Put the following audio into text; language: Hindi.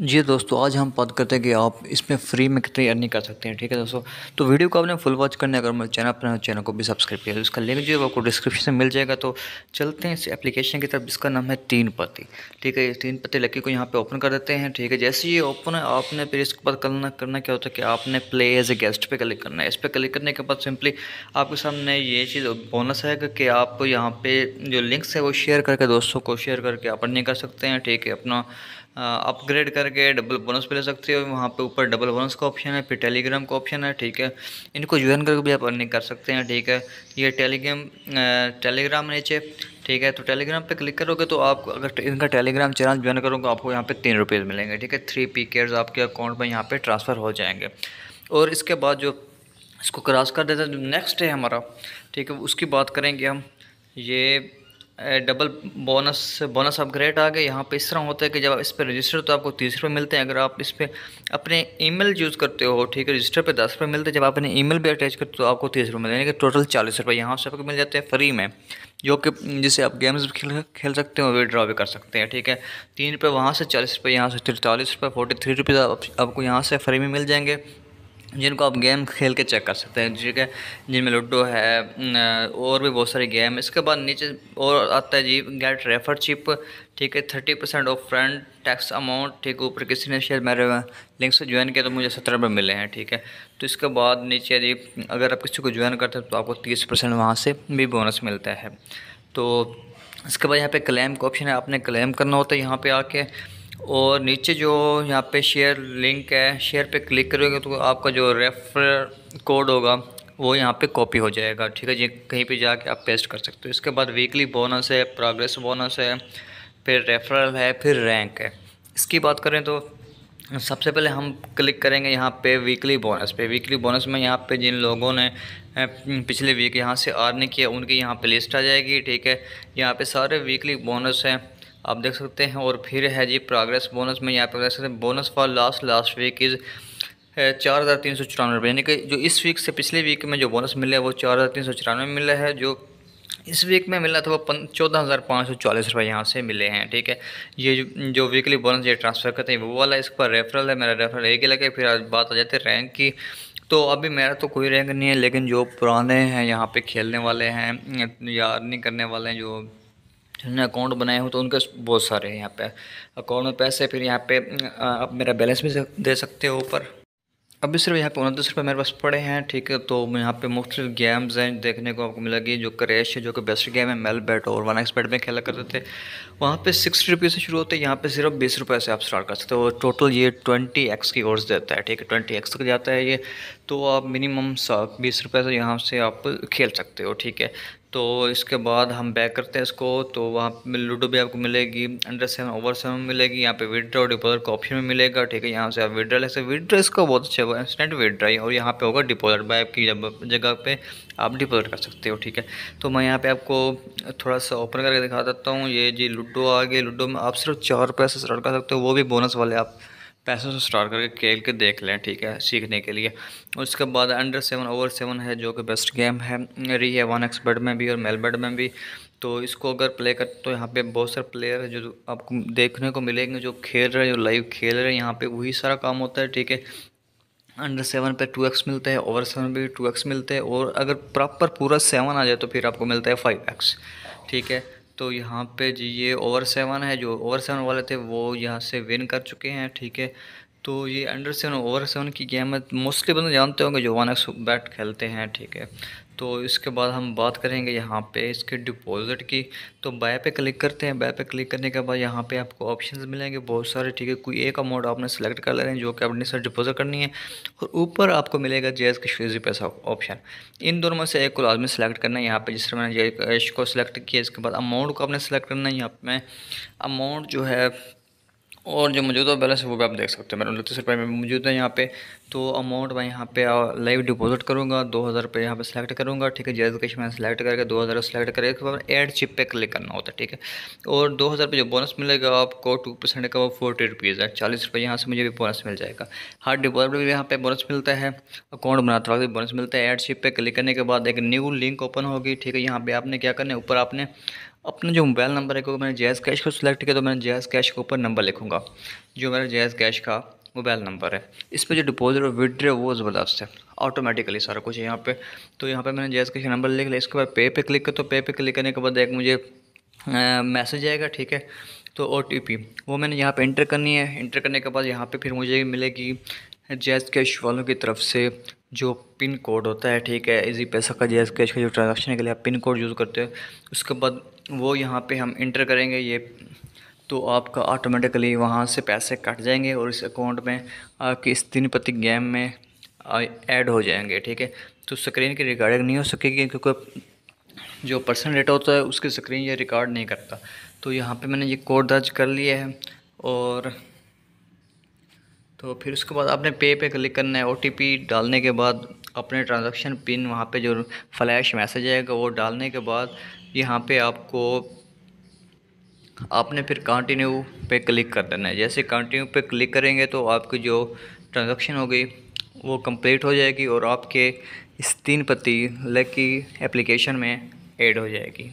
जी दोस्तों आज हम बात करते हैं कि आप इसमें फ्री में कितनी अर्निंग कर सकते हैं ठीक है दोस्तों तो वीडियो को आपने फुल वॉच करने अगर मेरे चैनल अपने चैनल को भी सब्सक्राइब किया तो इसका लिंक जो है आपको डिस्क्रिप्शन में मिल जाएगा तो चलते हैं इस एप्लीकेशन की तरफ इसका नाम है तीन पत्ती ठीक है ये तीन पत्ती लकी को यहाँ पर ओपन कर देते हैं ठीक है जैसे ये ओपन है आपने फिर इसके बाद करना करना क्या होता है कि आपने प्ले एज ए गेस्ट पर क्लिक करना है इस पर क्लिक करने के बाद सिंपली आपके सामने ये चीज़ बोनस है कि आप यहाँ पर जो लिंक्स है वो शेयर करके दोस्तों को शेयर करके आप अर्निंग कर सकते हैं ठीक है अपना अपग्रेड करके डबल बोनस भी ले सकते हो वहाँ पे ऊपर डबल बोनस का ऑप्शन है फिर टेलीग्राम का ऑप्शन है ठीक है इनको ज्वाइन करके भी आप अर्निंग कर सकते हैं ठीक है ये टेलीग्राम टेलीग्राम नीचे ठीक है तो टेलीग्राम पे क्लिक करोगे तो आप अगर इनका टेलीग्राम चैनल ज्वाइन करोगे आपको यहाँ पर तीन रुपये मिलेंगे ठीक है थ्री पी केयर्स आपके अकाउंट में यहाँ पर ट्रांसफ़र हो जाएंगे और इसके बाद जो इसको क्रॉस कर देते हैं जो नेक्स्ट है हमारा ठीक है उसकी बात करेंगे हम ये डबल बोनस बोनस अपग्रेड आ गए यहाँ पे इस तरह होता है कि जब आप इस पर रजिस्टर तो आपको तीस रुपये मिलते हैं अगर आप इस पर अपने ईमेल यूज़ करते हो ठीक है रजिस्टर पे दस रुपये मिलते हैं जब आप अपने ईमेल भी अटैच करते हो तो आपको तीस रुपये मिलते हैं यानी कि टोटल चालीस रुपये यहाँ से आपको मिल जाते हैं फ्री में जो कि जिसे आप गेम्स भी खेल खेल सकते हो विड्रॉ भी कर सकते हैं ठीक है तीन रुपये वहाँ से चालीस रुपये यहाँ से तिरतालीस रुपये फोर्टी थ्री रुपये आपको यहाँ से फ्री में मिल जाएंगे जिनको आप गेम खेल के चेक कर सकते हैं ठीक है जिनमें लूडो है और भी बहुत सारे गेम इसके बाद नीचे और आता है जी गेट रेफर चिप ठीक है thirty percent of front tax amount ठीक ऊपर किसी ने शेयर मेरे लिंक से ज्वाइन किया तो मुझे सत्रह रुपये मिले हैं ठीक है तो इसके बाद नीचे जी अगर आप किसी को ज्वाइन करते हैं तो आपको तीस परसेंट वहाँ से भी बोनस मिलता है तो इसके बाद यहाँ पे क्लेम का ऑप्शन है आपने क्लेम करना होता है यहाँ पे आके और नीचे जो यहाँ पे शेयर लिंक है शेयर पे क्लिक करोगे तो आपका जो रेफर कोड होगा वो यहाँ पे कॉपी हो जाएगा ठीक है जी कहीं पे जाके आप पेस्ट कर सकते हो इसके बाद वीकली बोनस है प्रोग्रेस बोनस है फिर रेफरल है फिर रैंक है इसकी बात करें तो सबसे पहले हम क्लिक करेंगे यहाँ पे वीकली बोनस पे वीकली बोनस में यहाँ पे जिन लोगों ने पिछले वीक यहाँ से आर्निंग किया उनकी यहाँ पे लिस्ट आ जाएगी ठीक है यहाँ पे सारे वीकली बोनस हैं आप देख सकते हैं और फिर है जी प्रोग्रेस बोनस में यहाँ पर देख सकते हैं bonus for last last week is चार हज़ार तीन सौ चौरानवे रुपये यानी कि जो इस वीक से पिछले वीक में जो बोनस मिला है वो चार हज़ार तीन सौ चौरानवे में मिला है जो इस वीक में मिला था वो चौदह हज़ार पाँच सौ चालीस रुपये यहाँ से मिले हैं ठीक है ये जो, वीकली बोनस ये ट्रांसफ़र करते हैं वो वाला इस पर रेफरल है मेरा रेफरल एक ही लगे फिर आज बात आ जाती है रैंक की तो अभी मेरा तो कोई रैंक नहीं है लेकिन जो पुराने हैं यहाँ पर खेलने वाले हैं या अर्निंग करने वाले हैं जो जिन्होंने अकाउंट बनाए हो तो उनके बहुत सारे हैं यहाँ पे अकाउंट में पैसे फिर यहाँ पे आप मेरा बैलेंस भी दे सकते हो ऊपर अभी सिर्फ यहाँ पे उनतीस रुपये मेरे पास पड़े हैं ठीक है तो यहाँ पे मुख्तु गेम्स हैं देखने को आपको मिलेगी जो क्रेश है जो कि बेस्ट गेम है मेल बैट और वन एक्स बैट में खेला करते थे वहाँ पे सिक्सटी रुपये से शुरू होते हैं यहाँ पे सिर्फ बीस रुपये से आप स्टार्ट कर सकते हो टोटल ये ट्वेंटी एक्स की ओर्स देता है ठीक है ट्वेंटी एक्स तक जाता है ये तो आप मिनिमम बीस रुपये से यहाँ से आप खेल सकते हो ठीक है तो इसके बाद हम बैक करते हैं इसको तो वहाँ पर लूडो भी आपको मिलेगी अंडर सेवन ओवर सेवन मिलेगी यहाँ पे विड्रा और डिपॉजिट का ऑप्शन भी मिलेगा ठीक है यहाँ से आप विड्रा ले सकते विड्रा इसका बहुत अच्छा होगा इंस्टेंट विड्रा और यहाँ पे होगा डिपॉजिट बाय आपकी जगह पे आप डिपॉजिट कर सकते हो ठीक है तो मैं यहाँ पर आपको थोड़ा सा ओपन करके दिखा देता हूँ ये जी लूडो आ गए लूडो में आप सिर्फ चार पैसे स्टार्ट कर सकते हो वो भी बोनस वाले आप पैसे से स्टार्ट करके खेल के देख लें ठीक है सीखने के लिए उसके बाद अंडर सेवन ओवर सेवन है जो कि बेस्ट गेम है रही है वन एक्स बेड में भी और मेलबर्ड में भी तो इसको अगर प्ले कर तो यहाँ पे बहुत सारे प्लेयर है जो आपको देखने को मिलेंगे जो खेल रहे हैं जो लाइव खेल रहे हैं यहाँ पर वही सारा काम होता है ठीक है अंडर सेवन पे टू एक्स मिलते हैं ओवर सेवन पे भी टू एक्स मिलते हैं और अगर प्रॉपर पूरा सेवन आ जाए तो फिर आपको मिलता है फाइव एक्स ठीक है तो यहाँ पे जी ये ओवर सेवन है जो ओवर सेवन वाले थे वो यहाँ से विन कर चुके हैं ठीक है तो ये अंडर सेवन ओवर सेवन की गेम है मोस्टली बंदे जानते होंगे जो वन एक्स बैट खेलते हैं ठीक है तो इसके बाद हम बात करेंगे यहाँ पे इसके डिपॉजिट की तो बाय पे क्लिक करते हैं बाय पे क्लिक करने के बाद यहाँ पे आपको ऑप्शंस मिलेंगे बहुत सारे ठीक है कोई एक अमाउंट आपने सेलेक्ट कर ले रहे हैं जो कि आपने सर डिपॉजिट करनी है और ऊपर आपको मिलेगा जेज के शेजी पैसा ऑप्शन इन दोनों में से एक को लाजमी सेलेक्ट करना है यहाँ पर जिस तरह मैंने जे को सिलेक्ट किया इसके बाद अमाउंट को आपने सेलेक्ट करना है यहाँ पर अमाउंट जो है और जो मौजूदा बैलेंस है वो भी आप देख सकते हैं मेरा उनतीस रुपये में मौजूद है यहाँ पे तो अमाउंट मैं यहाँ पे लाइव डिपॉजिट करूँगा दो हज़ार रुपये यहाँ पे सेलेक्ट करूँगा ठीक है जैज कैश मैंने सेलेक्ट करके दो हज़ार सेलेक्ट करके उसके बाद एड चिप पे क्लिक करना होता है ठीक है और दो हज़ार रुपये जो बोनस मिलेगा आपको टू परसेंट का वो फोर्टी रुपीज़ है चालीस रुपये यहाँ से मुझे भी बोनस मिल जाएगा हर डिपॉजिट भी यहाँ पर बोनस मिलता है अकाउंट बनाते वक्त भी बोनस मिलता है एड चिप पर क्लिक करने के बाद एक न्यू लिंक ओपन होगी ठीक है यहाँ पर आपने क्या करना है ऊपर आपने अपना जो मोबाइल नंबर है क्योंकि मैंने जैज़ कैश को सिलेक्ट किया तो मैंने जैज़ कैश के ऊपर नंबर लिखूँगा जो मेरा जैज़ कैश का मोबाइल नंबर है इस पर जो डिपॉजिट और विड्रे वो ज़बरदस्त है ऑटोमेटिकली सारा कुछ यहाँ पे तो यहाँ पे मैंने जैस कैश नंबर लिख लिया इसके बाद पे तो पे क्लिक कर तो पे पे क्लिक करने के बाद एक मुझे मैसेज आएगा ठीक है तो ओ वो मैंने यहाँ पर इंटर करनी है इंटर करने के बाद यहाँ पर फिर मुझे मिलेगी जैज कैश वालों की तरफ से जो पिन कोड होता है ठीक है इजी पैसा का जैस कैश का जो ट्रांजेक्शन के लिए आप पिन कोड यूज़ करते हो उसके बाद वो यहाँ पे हम इंटर करेंगे ये तो आपका ऑटोमेटिकली वहाँ से पैसे कट जाएंगे और इस अकाउंट में आपकी इस तीन पति गेम में ऐड हो जाएंगे ठीक है तो स्क्रीन की रिकॉर्डिंग नहीं हो सकेगी क्योंकि जो पर्सन डेटा होता है उसकी स्क्रीन ये रिकॉर्ड नहीं करता तो यहाँ पे मैंने ये कोड दर्ज कर लिया है और तो फिर उसके बाद आपने पे पे क्लिक करना है ओ डालने के बाद अपने ट्रांजैक्शन पिन वहाँ पे जो फ्लैश मैसेज आएगा वो डालने के बाद यहाँ पे आपको आपने फिर कंटिन्यू पे क्लिक कर देना है जैसे कंटिन्यू पे क्लिक करेंगे तो आपकी जो ट्रांजैक्शन हो गई वो कंप्लीट हो जाएगी और आपके इस तीन पति लकी की एप्लीकेशन में ऐड हो जाएगी